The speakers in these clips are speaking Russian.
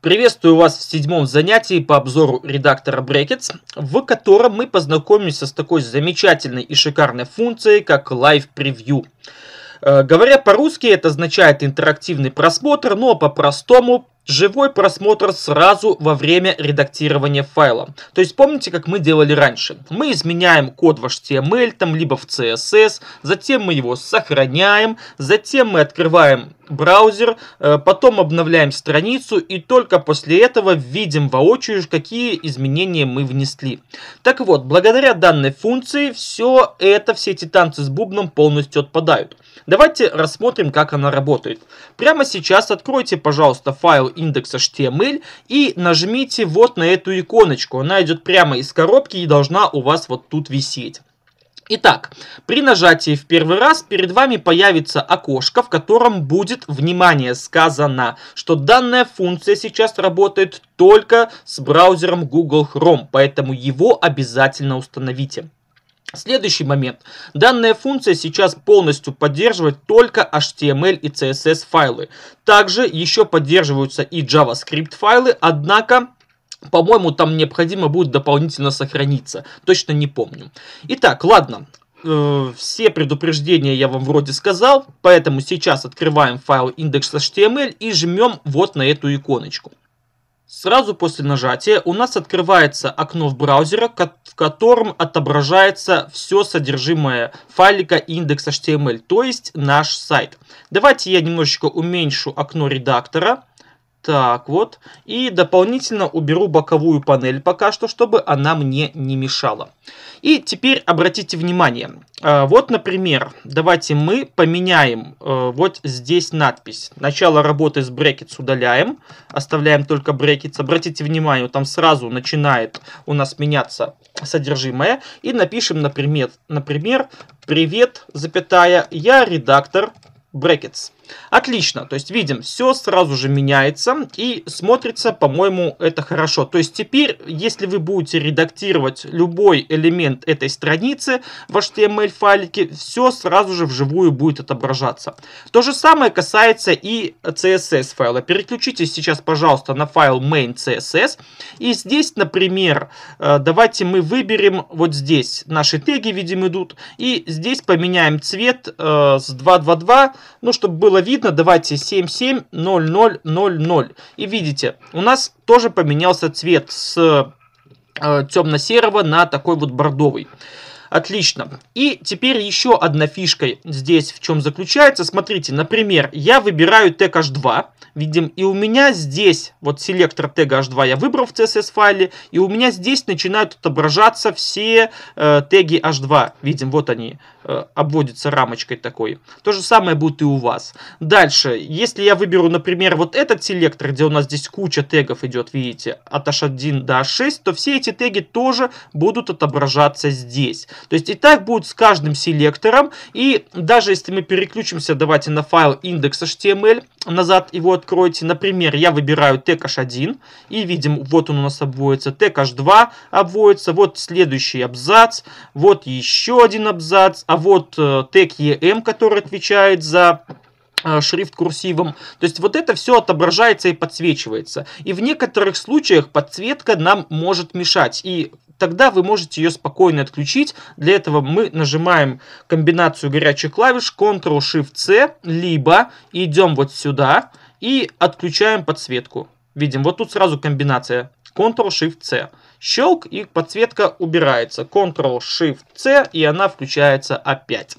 Приветствую вас в седьмом занятии по обзору редактора Brackets, в котором мы познакомимся с такой замечательной и шикарной функцией, как Live Preview. Э, говоря по-русски, это означает интерактивный просмотр, но ну а по-простому живой просмотр сразу во время редактирования файла. То есть помните, как мы делали раньше. Мы изменяем код в HTML, там, либо в CSS, затем мы его сохраняем, затем мы открываем браузер, э, потом обновляем страницу и только после этого видим воочию, какие изменения мы внесли. Так вот, благодаря данной функции все это, все эти танцы с бубном полностью отпадают. Давайте рассмотрим, как она работает. Прямо сейчас откройте, пожалуйста, файл index.html и нажмите вот на эту иконочку. Она идет прямо из коробки и должна у вас вот тут висеть. Итак, при нажатии в первый раз перед вами появится окошко, в котором будет, внимание, сказано, что данная функция сейчас работает только с браузером Google Chrome, поэтому его обязательно установите. Следующий момент. Данная функция сейчас полностью поддерживает только HTML и CSS файлы. Также еще поддерживаются и JavaScript файлы, однако по-моему, там необходимо будет дополнительно сохраниться. Точно не помню. Итак, ладно. Э, все предупреждения я вам вроде сказал, поэтому сейчас открываем файл index.html и жмем вот на эту иконочку. Сразу после нажатия у нас открывается окно в браузере, в котором отображается все содержимое файлика index.html, то есть наш сайт. Давайте я немножечко уменьшу окно редактора так вот. И дополнительно уберу боковую панель пока что, чтобы она мне не мешала. И теперь обратите внимание. А, вот, например, давайте мы поменяем э, вот здесь надпись. Начало работы с брекетс удаляем. Оставляем только брекетс. Обратите внимание, там сразу начинает у нас меняться содержимое. И напишем, например, например «Привет, запятая, я редактор брекетс». Отлично, то есть видим, все сразу же меняется и смотрится, по-моему, это хорошо. То есть теперь, если вы будете редактировать любой элемент этой страницы в HTML-файлике, все сразу же вживую будет отображаться. То же самое касается и CSS файла. Переключитесь сейчас, пожалуйста, на файл main.css. И здесь, например, э, давайте мы выберем вот здесь наши теги, видим, идут. И здесь поменяем цвет э, с 222, ну, чтобы было было видно, давайте 770000. И видите, у нас тоже поменялся цвет с э, темно-серого на такой вот бордовый. Отлично. И теперь еще одна фишка здесь в чем заключается. Смотрите, например, я выбираю тег h2. Видим, и у меня здесь, вот селектор тега h2 я выбрал в CSS файле, и у меня здесь начинают отображаться все э, теги h2. Видим, вот они, Э, обводится рамочкой такой. То же самое будет и у вас. Дальше, если я выберу, например, вот этот селектор, где у нас здесь куча тегов идет, видите, от H1 до H6, то все эти теги тоже будут отображаться здесь. То есть и так будет с каждым селектором. И даже если мы переключимся, давайте на файл index.html, назад его откройте. Например, я выбираю тег H1 и видим, вот он у нас обводится, тег H2 обводится, вот следующий абзац, вот еще один абзац, а вот тег э, EM, который отвечает за э, шрифт курсивом. То есть вот это все отображается и подсвечивается. И в некоторых случаях подсветка нам может мешать. И тогда вы можете ее спокойно отключить. Для этого мы нажимаем комбинацию горячих клавиш Ctrl-Shift-C, либо идем вот сюда и отключаем подсветку. Видим, вот тут сразу комбинация Ctrl-Shift-C. Щелк и подсветка убирается. Ctrl-Shift-C и она включается опять.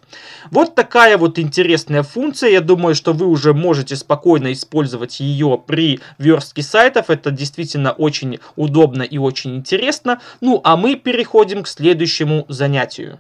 Вот такая вот интересная функция. Я думаю, что вы уже можете спокойно использовать ее при верстке сайтов. Это действительно очень удобно и очень интересно. Ну а мы переходим к следующему занятию.